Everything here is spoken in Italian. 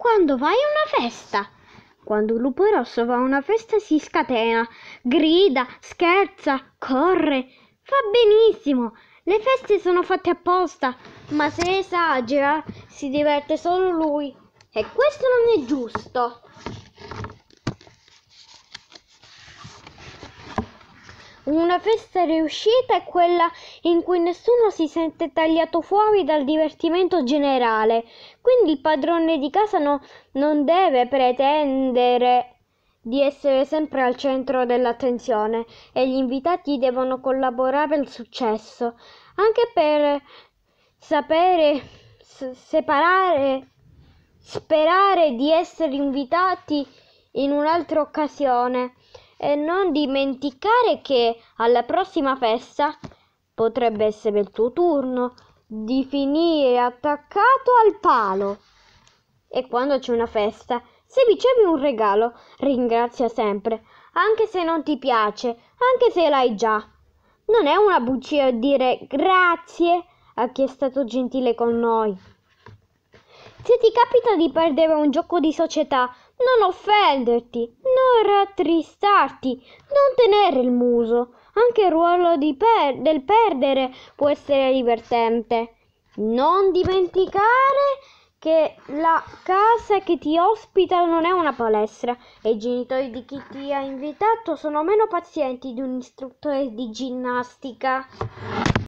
quando vai a una festa. Quando un lupo rosso va a una festa si scatena, grida, scherza, corre. Fa benissimo. Le feste sono fatte apposta, ma se esagera si diverte solo lui. E questo non è giusto. Una festa riuscita è quella in cui nessuno si sente tagliato fuori dal divertimento generale, quindi il padrone di casa no, non deve pretendere di essere sempre al centro dell'attenzione e gli invitati devono collaborare al successo, anche per sapere s- separare, sperare di essere invitati in un'altra occasione e non dimenticare che alla prossima festa potrebbe essere il tuo turno di finire attaccato al palo. E quando c'è una festa, se ricevi un regalo, ringrazia sempre, anche se non ti piace, anche se l'hai già. Non è una bugia dire grazie a chi è stato gentile con noi. Se ti capita di perdere un gioco di società non offenderti, non rattristarti, non tenere il muso. Anche il ruolo per del perdere può essere divertente. Non dimenticare che la casa che ti ospita non è una palestra e i genitori di chi ti ha invitato sono meno pazienti di un istruttore di ginnastica.